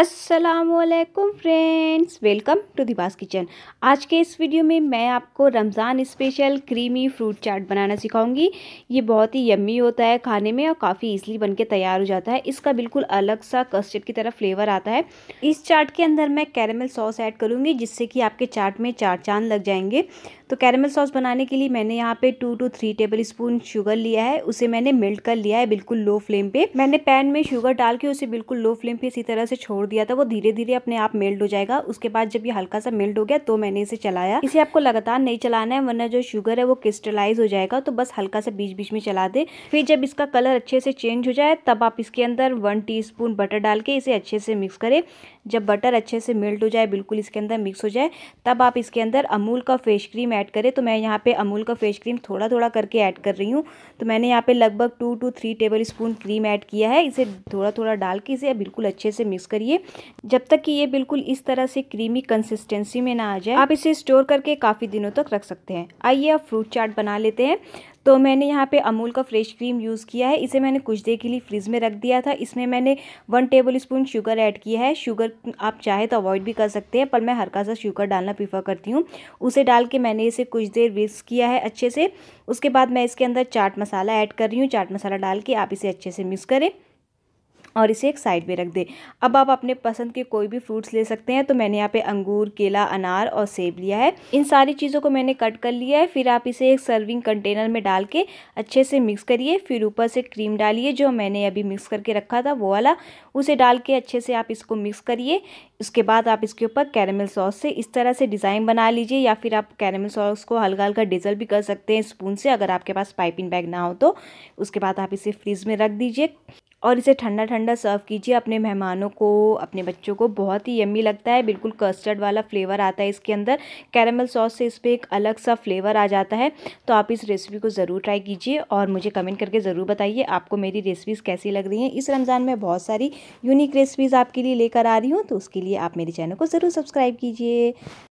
असलकुम friends welcome to Dibas kitchen आज के इस वीडियो में मैं आपको Ramzan special creamy fruit chaat बनाना सिखाऊंगी ये बहुत ही यम्मी होता है खाने में और काफ़ी इजीली बनके तैयार हो जाता है इसका बिल्कुल अलग सा कस्टर्ड की तरह फ्लेवर आता है इस चाट के अंदर मैं कैरमल सॉस ऐड करूँगी जिससे कि आपके चाट में चार चांद लग जाएंगे तो कैरमल सॉस बनाने के लिए मैंने यहाँ पे two to three tablespoon sugar लिया है उसे मैंने मेल्ट कर लिया है बिल्कुल लो फ्लेम पे मैंने पैन में शुगर डाल के उसे बिल्कुल लो फ्लेम पे इसी तरह से छोड़ दिया था वो धीरे धीरे अपने आप मेल्ट हो जाएगा उसके बाद जब ये हल्का सा मेल्ट हो गया तो मैंने इसे चलाया इसे आपको लगातार नहीं चलाना है वरना जो शुगर है वो क्रिस्टलाइज हो जाएगा तो बस हल्का सा बीच बीच में चला दे फिर जब इसका कलर अच्छे से चेंज हो जाए तब आप इसके अंदर वन टी बटर डाल के इसे अच्छे से मिक्स करें जब बटर अच्छे से मेल्ट हो जाए बिल्कुल इसके अंदर मिक्स हो जाए तब आप इसके अंदर अमूल का फेस क्रीम ऐड करें तो मैं यहाँ पे अमूल का फेस क्रीम थोड़ा थोड़ा करके ऐड कर रही हूँ तो मैंने यहाँ पे लगभग two to three tablespoon cream add किया है इसे थोड़ा थोड़ा डाल के इसे बिल्कुल अच्छे से मिक्स करिए चाहिए जब तक कि ये बिल्कुल इस तरह से क्रीमी कंसिस्टेंसी में ना आ जाए आप इसे स्टोर करके काफ़ी दिनों तक रख सकते हैं आइए आप फ्रूट चाट बना लेते हैं तो मैंने यहाँ पे अमूल का फ्रेश क्रीम यूज़ किया है इसे मैंने कुछ देर के लिए फ्रिज में रख दिया था इसमें मैंने one tablespoon sugar add किया है शुगर आप चाहे तो अवॉइड भी कर सकते हैं पर मैं हल्का सा शुगर डालना प्रीफर करती हूँ उसे डाल के मैंने इसे कुछ देर विक्स किया है अच्छे से उसके बाद मैं इसके अंदर चाट मसाला ऐड कर रही हूँ चाट मसाला डाल के आप इसे अच्छे से मिक्स करें और इसे एक साइड में रख दें अब आप अपने पसंद के कोई भी फ्रूट्स ले सकते हैं तो मैंने यहाँ पे अंगूर केला अनार और सेब लिया है इन सारी चीज़ों को मैंने कट कर लिया है फिर आप इसे एक सर्विंग कंटेनर में डाल के अच्छे से मिक्स करिए फिर ऊपर से क्रीम डालिए जो मैंने अभी मिक्स करके रखा था वो वाला उसे डाल के अच्छे से आप इसको मिक्स करिए उसके बाद आप इसके ऊपर कैरमल सॉस से इस तरह से डिज़ाइन बना लीजिए या फिर आप कैरमल सॉस को हल्का हल्का डिजल भी कर सकते हैं स्पून से अगर आपके पास पाइपिंग बैग ना हो तो उसके बाद आप इसे फ्रिज में रख दीजिए और इसे ठंडा ठंडा सर्व कीजिए अपने मेहमानों को अपने बच्चों को बहुत ही यम्मी लगता है बिल्कुल कस्टर्ड वाला फ्लेवर आता है इसके अंदर कैरमल सॉस से इस पर एक अलग सा फ्लेवर आ जाता है तो आप इस रेसिपी को ज़रूर ट्राई कीजिए और मुझे कमेंट करके ज़रूर बताइए आपको मेरी रेसिपीज़ कैसी लग रही हैं इस रमज़ान में बहुत सारी यूनिक रेसिपीज़ आपके लिए लेकर आ रही हूँ तो उसके लिए आप मेरे चैनल को ज़रूर सब्सक्राइब कीजिए